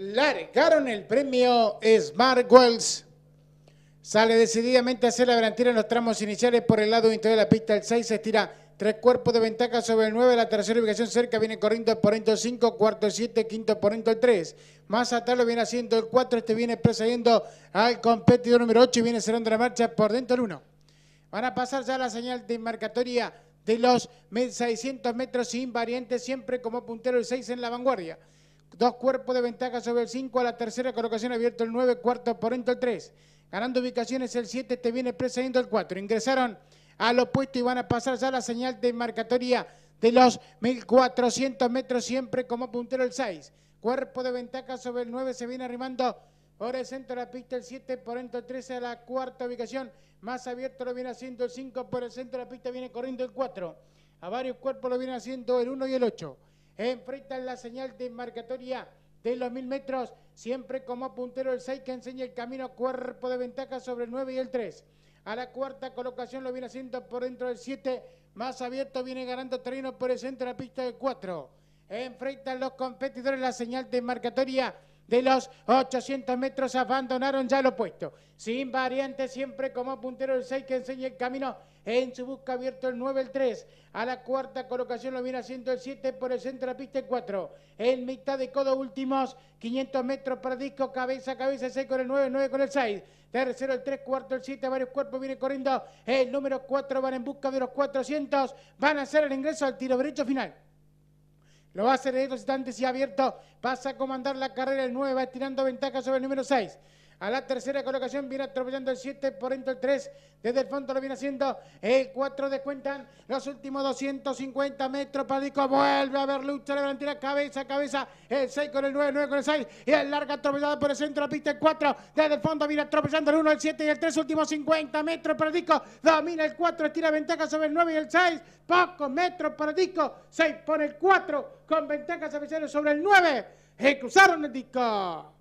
largaron el premio Smart Wells. Sale decididamente a hacer la garantía en los tramos iniciales por el lado interior de la pista. El 6 se estira tres cuerpos de ventaja sobre el 9. La tercera ubicación cerca viene corriendo el 5, cuarto el 7, quinto por el 3. Más atrás lo viene haciendo el 4. Este viene precediendo al competidor número 8 y viene cerrando la marcha por dentro el 1. Van a pasar ya la señal de marcatoria de los 600 metros sin variante, siempre como puntero el 6 en la vanguardia. Dos cuerpos de ventaja sobre el 5 a la tercera colocación abierto el 9, cuarto oponente el 3. Ganando ubicaciones el 7, te viene precediendo el 4. Ingresaron al opuesto y van a pasar ya la señal de marcatoria de los 1400 metros, siempre como puntero el 6. Cuerpo de ventaja sobre el 9, se viene arrimando por el centro de la pista el 7, por el 13 a la cuarta ubicación. Más abierto lo viene haciendo el 5, por el centro de la pista viene corriendo el 4. A varios cuerpos lo viene haciendo el 1 y el 8 enfrentan la señal de desmarcatoria de los mil metros, siempre como puntero el 6 que enseña el camino cuerpo de ventaja sobre el 9 y el 3. A la cuarta colocación lo viene haciendo por dentro del 7, más abierto viene ganando terreno por el centro de la pista del 4. Enfrentan los competidores la señal desmarcatoria de los 800 metros abandonaron ya lo puesto. Sin variante, siempre como puntero el 6 que enseña el camino. En su busca abierto el 9, el 3. A la cuarta colocación lo viene haciendo el 7 por el centro de la pista el 4. En mitad de codo últimos, 500 metros para disco, cabeza, cabeza, 6 con el 9, 9 con el 6. Tercero el 3, cuarto el 7, varios cuerpos viene corriendo. El número 4 van en busca de los 400. Van a hacer el ingreso al tiro derecho final. Lo va a hacer en estos instantes y abierto. Pasa a comandar la carrera el 9, va tirando ventaja sobre el número 6. A la tercera colocación viene atropellando el 7 por dentro el 3. Desde el fondo lo viene haciendo el 4. Descuentan los últimos 250 metros. para disco, vuelve a ver lucha. Le la cabeza a cabeza. El 6 con el 9, 9 con el 6. Y el largo atropellado por el centro. La pista el 4. Desde el fondo viene atropellando el 1, el 7 y el 3. Últimos 50 metros. para disco, domina el 4. Estira ventaja sobre el 9 y el 6. Pocos metros. disco, 6 por el 4. Con ventaja sobre el 9. Eh, cruzaron el disco.